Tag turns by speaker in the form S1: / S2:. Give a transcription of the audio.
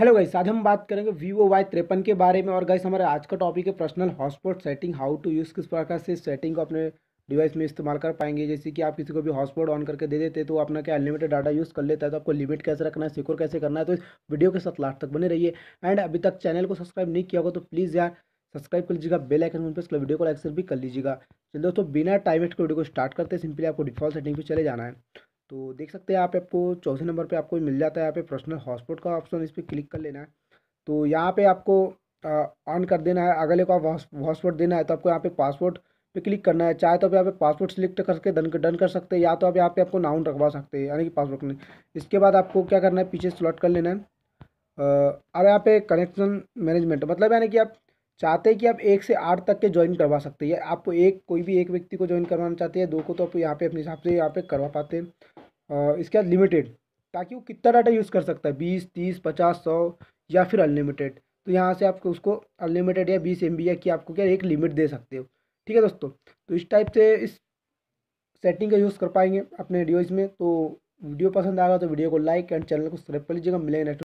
S1: hello guys आज हम बात करेंगे वीवो वाई तिरपन के बारे में और गाइस हमारे आज का टॉपिक है personal hotspot setting how to use किस प्रकार से सेटिंग को अपने डिवाइस में इस्तेमाल कर पाएंगे जैसे कि आप किसी को भी हॉटस्पॉट ऑन करके दे देते तो अपना क्या अनलिमिटेड डाटा यूज़ कर लेता है तो आपको लिमिट कैसे रखना है सिक्योर कैसे करना है तो इस वीडियो के साथ लास्ट तक बने रहिए एंड अभी तक चैनल को सब्सक्राइब नहीं किया होगा तो प्लीज़ यार सब्सक्राइब कर लीजिएगा बेल आइकन पर वीडियो को लाइक भी कर लीजिएगा चलिए दोस्तों बिना टाइम वेस्ट के वीडियो को स्टार्ट करते सिंपली आपको डिफॉल्ट सेटिंग पर चले जाना है तो देख सकते हैं आप आपको चौथे नंबर पे आपको मिल जाता है यहाँ पे पर्सनल हॉटस्पॉट का ऑप्शन इस पर क्लिक कर लेना है तो यहाँ पे आपको ऑन कर देना है अगले को आप हॉटस्पॉट देना है तो आपको यहाँ पे पासपोर्ट पे क्लिक करना है चाहे तो आप यहाँ पे पासपोर्ट सिलेक्ट करके डन डन कर सकते हैं या तो आप यहाँ पे आपको नाउन रखवा सकते हैं यानी कि पासपोर्ट इसके बाद आपको क्या करना है पीछे स्लॉट कर लेना है और यहाँ पे कनेक्शन मैनेजमेंट मतलब यानी कि आप चाहते हैं कि आप एक से आठ तक के ज्वाइन करवा सकते हैं आपको एक कोई भी एक व्यक्ति को ज्वाइन करवाना चाहते हैं दो को तो आप यहाँ पे अपने हिसाब से यहाँ पे करवा पाते हैं इसके बाद लिमिटेड ताकि वो कितना डाटा यूज़ कर सकता है बीस तीस पचास सौ या फिर अनलिमिटेड तो यहाँ से आपको उसको अनलिमिटेड या बीस एम या की आपको क्या एक लिमिट दे सकते हो ठीक है दोस्तों तो इस टाइप से इस सेटिंग का यूज़ कर पाएंगे अपने वीडियोज़ में तो वीडियो पसंद आएगा तो वीडियो को लाइक एंड चैनल को सब्सक्राइब कर लीजिएगा मिलेंगे